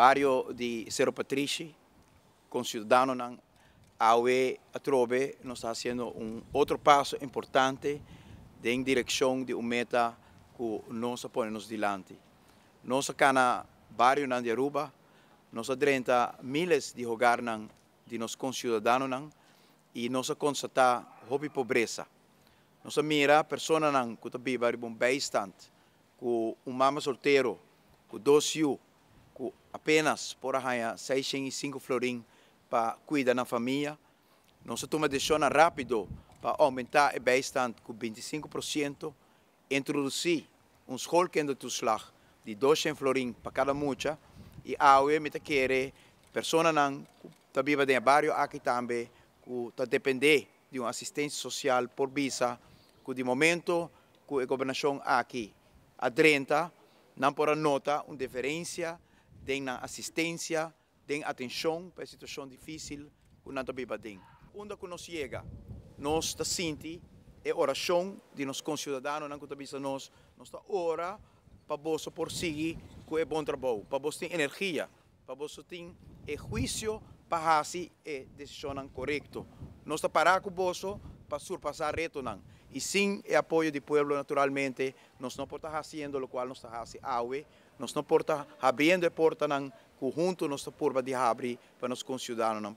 barrio de Cerro Patrici, o Ciudadano AUE Atrobe, Nós está fazendo um outro passo importante de direção de uma meta que nós ponemos delante. Nos cana barrio nan de Aruba, nós adrenta milhares de hogar de nos cidadãos e nós constatamos a pobreza. Nos mira pessoas nan que em um bem bom com um mama solteiro, dois doce apenas por arranhar 605 florim para cuidar da família. Nós estamos deixando rápido para aumentar o bem-estar com 25%, introduzi um skolkendertoeslag de 200 florim para cada mucha e a AOE me tá quer pessoas não também tá em ter vários aqui também que tá depender de uma assistência social por visa que de momento que a governação aqui a não por nota uma diferença deem assistência, tem atenção para a situação difícil que nós vivemos. Onde que nos chega, nós está sentindo é oração de nossos concidadãos, não que nós, nós está ora para você prosseguir com o bom trabalho, para você ter energia, para você ter é juízo para fazer a decisão correta. Nós está parar com você para surpassar reto não. y sin el apoyo del pueblo, naturalmente, nos no portas haciendo lo cual nos hace haciendo, nos no porta abriendo puertas conjunto, nuestra porta de abrir para pues nos conciudadanos.